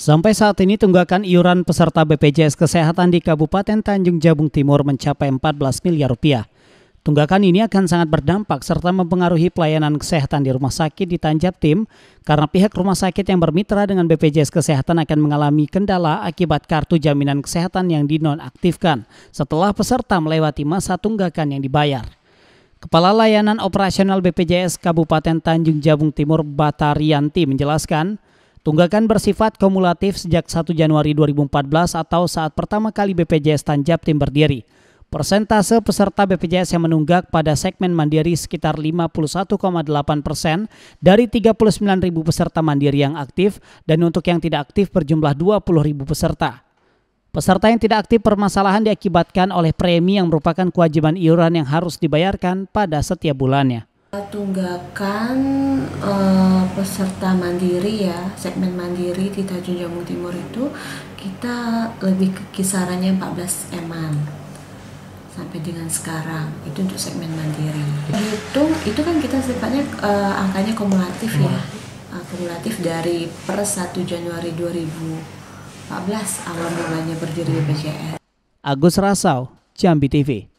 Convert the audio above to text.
Sampai saat ini tunggakan iuran peserta BPJS Kesehatan di Kabupaten Tanjung Jabung Timur mencapai 14 miliar rupiah. Tunggakan ini akan sangat berdampak serta mempengaruhi pelayanan kesehatan di rumah sakit di Tanjab Tim karena pihak rumah sakit yang bermitra dengan BPJS Kesehatan akan mengalami kendala akibat kartu jaminan kesehatan yang dinonaktifkan setelah peserta melewati masa tunggakan yang dibayar. Kepala Layanan Operasional BPJS Kabupaten Tanjung Jabung Timur Batarianti menjelaskan, Tunggakan bersifat kumulatif sejak 1 Januari 2014 atau saat pertama kali BPJS Tanjab Tim berdiri. Persentase peserta BPJS yang menunggak pada segmen mandiri sekitar 51,8 persen dari 39 peserta mandiri yang aktif dan untuk yang tidak aktif berjumlah 20 peserta. Peserta yang tidak aktif permasalahan diakibatkan oleh premi yang merupakan kewajiban iuran yang harus dibayarkan pada setiap bulannya. Tunggakan eh, peserta mandiri ya segmen mandiri di Tanjung Jambu Timur itu kita lebih ke kisarannya 14 eman sampai dengan sekarang itu untuk segmen mandiri hitung itu kan kita sifatnya uh, angkanya kumulatif ya uh, kumulatif dari per 1 Januari 2014 awal mulanya berdiri BPJS hmm. Agus Rasau Jambi TV